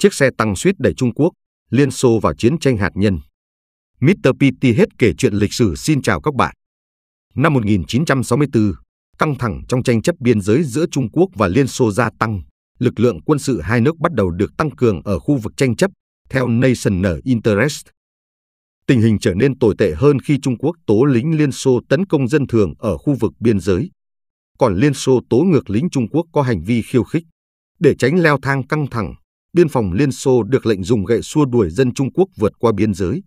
chiếc xe tăng suýt đẩy Trung Quốc, Liên Xô vào chiến tranh hạt nhân. Mr. PT hết kể chuyện lịch sử xin chào các bạn. Năm 1964, căng thẳng trong tranh chấp biên giới giữa Trung Quốc và Liên Xô gia tăng, lực lượng quân sự hai nước bắt đầu được tăng cường ở khu vực tranh chấp, theo National Interest. Tình hình trở nên tồi tệ hơn khi Trung Quốc tố lính Liên Xô tấn công dân thường ở khu vực biên giới. Còn Liên Xô tố ngược lính Trung Quốc có hành vi khiêu khích. Để tránh leo thang căng thẳng, biên phòng Liên Xô được lệnh dùng gậy xua đuổi dân Trung Quốc vượt qua biên giới.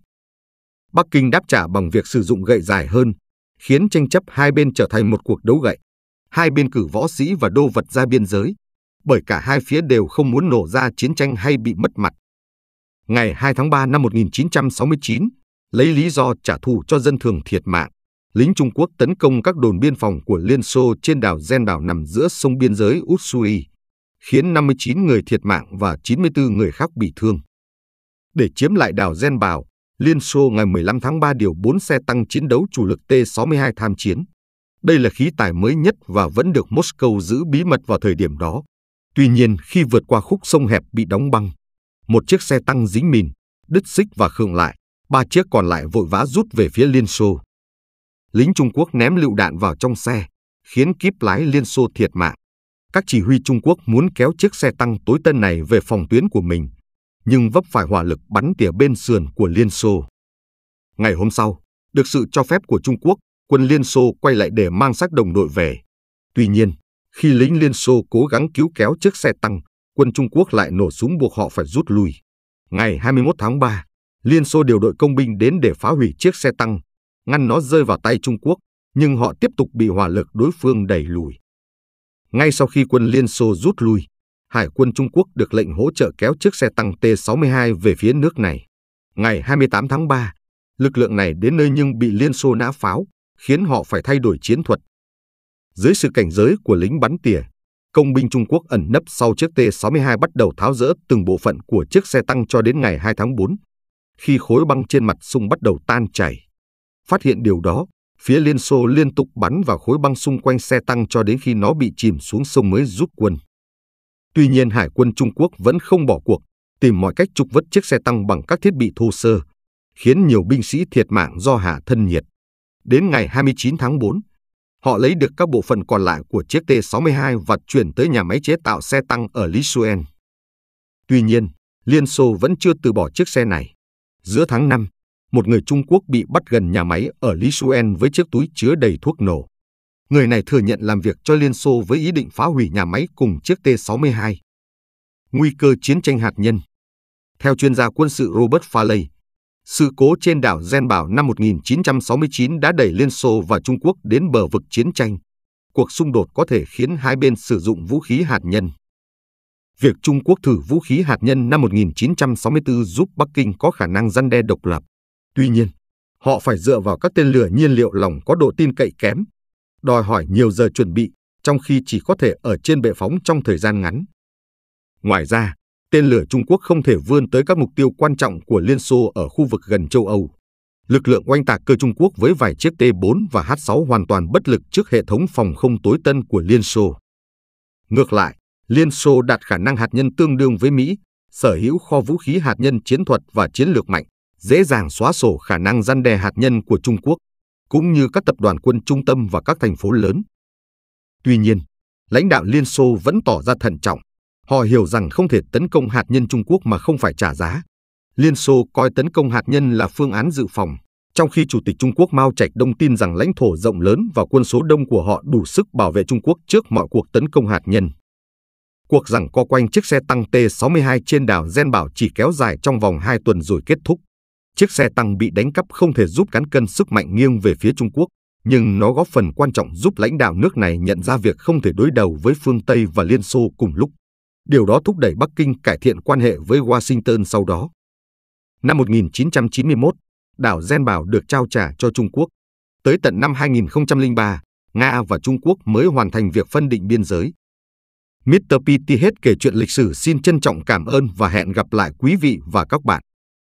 Bắc Kinh đáp trả bằng việc sử dụng gậy dài hơn, khiến tranh chấp hai bên trở thành một cuộc đấu gậy. Hai bên cử võ sĩ và đô vật ra biên giới, bởi cả hai phía đều không muốn nổ ra chiến tranh hay bị mất mặt. Ngày 2 tháng 3 năm 1969, lấy lý do trả thù cho dân thường thiệt mạng, lính Trung Quốc tấn công các đồn biên phòng của Liên Xô trên đảo Gen đảo nằm giữa sông biên giới Usui khiến 59 người thiệt mạng và 94 người khác bị thương. Để chiếm lại đảo Genbào, Liên Xô ngày 15 tháng 3 điều 4 xe tăng chiến đấu chủ lực T-62 tham chiến. Đây là khí tài mới nhất và vẫn được Moscow giữ bí mật vào thời điểm đó. Tuy nhiên, khi vượt qua khúc sông hẹp bị đóng băng, một chiếc xe tăng dính mìn, đứt xích và khương lại, ba chiếc còn lại vội vã rút về phía Liên Xô. Lính Trung Quốc ném lựu đạn vào trong xe, khiến kíp lái Liên Xô thiệt mạng các chỉ huy Trung Quốc muốn kéo chiếc xe tăng tối tân này về phòng tuyến của mình, nhưng vấp phải hỏa lực bắn tỉa bên sườn của Liên Xô. Ngày hôm sau, được sự cho phép của Trung Quốc, quân Liên Xô quay lại để mang xác đồng đội về. Tuy nhiên, khi lính Liên Xô cố gắng cứu kéo chiếc xe tăng, quân Trung Quốc lại nổ súng buộc họ phải rút lui. Ngày 21 tháng 3, Liên Xô điều đội công binh đến để phá hủy chiếc xe tăng, ngăn nó rơi vào tay Trung Quốc, nhưng họ tiếp tục bị hỏa lực đối phương đẩy lùi. Ngay sau khi quân Liên Xô rút lui, Hải quân Trung Quốc được lệnh hỗ trợ kéo chiếc xe tăng T-62 về phía nước này. Ngày 28 tháng 3, lực lượng này đến nơi nhưng bị Liên Xô nã pháo, khiến họ phải thay đổi chiến thuật. Dưới sự cảnh giới của lính bắn tỉa, công binh Trung Quốc ẩn nấp sau chiếc T-62 bắt đầu tháo rỡ từng bộ phận của chiếc xe tăng cho đến ngày 2 tháng 4, khi khối băng trên mặt sung bắt đầu tan chảy. Phát hiện điều đó, Phía Liên Xô liên tục bắn vào khối băng xung quanh xe tăng cho đến khi nó bị chìm xuống sông mới rút quân. Tuy nhiên Hải quân Trung Quốc vẫn không bỏ cuộc, tìm mọi cách trục vớt chiếc xe tăng bằng các thiết bị thô sơ, khiến nhiều binh sĩ thiệt mạng do hạ thân nhiệt. Đến ngày 29 tháng 4, họ lấy được các bộ phận còn lại của chiếc T-62 và chuyển tới nhà máy chế tạo xe tăng ở Lisuen. Tuy nhiên, Liên Xô vẫn chưa từ bỏ chiếc xe này. Giữa tháng 5, một người Trung Quốc bị bắt gần nhà máy ở Lý Suen với chiếc túi chứa đầy thuốc nổ. Người này thừa nhận làm việc cho Liên Xô với ý định phá hủy nhà máy cùng chiếc T-62. Nguy cơ chiến tranh hạt nhân Theo chuyên gia quân sự Robert Farley, sự cố trên đảo Gen Bảo năm 1969 đã đẩy Liên Xô và Trung Quốc đến bờ vực chiến tranh. Cuộc xung đột có thể khiến hai bên sử dụng vũ khí hạt nhân. Việc Trung Quốc thử vũ khí hạt nhân năm 1964 giúp Bắc Kinh có khả năng răn đe độc lập. Tuy nhiên, họ phải dựa vào các tên lửa nhiên liệu lòng có độ tin cậy kém, đòi hỏi nhiều giờ chuẩn bị, trong khi chỉ có thể ở trên bệ phóng trong thời gian ngắn. Ngoài ra, tên lửa Trung Quốc không thể vươn tới các mục tiêu quan trọng của Liên Xô ở khu vực gần châu Âu. Lực lượng oanh tạc cơ Trung Quốc với vài chiếc T-4 và H-6 hoàn toàn bất lực trước hệ thống phòng không tối tân của Liên Xô. Ngược lại, Liên Xô đạt khả năng hạt nhân tương đương với Mỹ, sở hữu kho vũ khí hạt nhân chiến thuật và chiến lược mạnh dễ dàng xóa sổ khả năng gian đe hạt nhân của Trung Quốc, cũng như các tập đoàn quân trung tâm và các thành phố lớn. Tuy nhiên, lãnh đạo Liên Xô vẫn tỏ ra thận trọng. Họ hiểu rằng không thể tấn công hạt nhân Trung Quốc mà không phải trả giá. Liên Xô coi tấn công hạt nhân là phương án dự phòng, trong khi Chủ tịch Trung Quốc Mao Trạch Đông tin rằng lãnh thổ rộng lớn và quân số đông của họ đủ sức bảo vệ Trung Quốc trước mọi cuộc tấn công hạt nhân. Cuộc giằng co quanh chiếc xe tăng T-62 trên đảo Gen Bảo chỉ kéo dài trong vòng 2 tuần rồi kết thúc. Chiếc xe tăng bị đánh cắp không thể giúp cán cân sức mạnh nghiêng về phía Trung Quốc, nhưng nó góp phần quan trọng giúp lãnh đạo nước này nhận ra việc không thể đối đầu với phương Tây và Liên Xô cùng lúc. Điều đó thúc đẩy Bắc Kinh cải thiện quan hệ với Washington sau đó. Năm 1991, đảo Gen Bảo được trao trả cho Trung Quốc. Tới tận năm 2003, Nga và Trung Quốc mới hoàn thành việc phân định biên giới. Mr. hết kể chuyện lịch sử xin trân trọng cảm ơn và hẹn gặp lại quý vị và các bạn.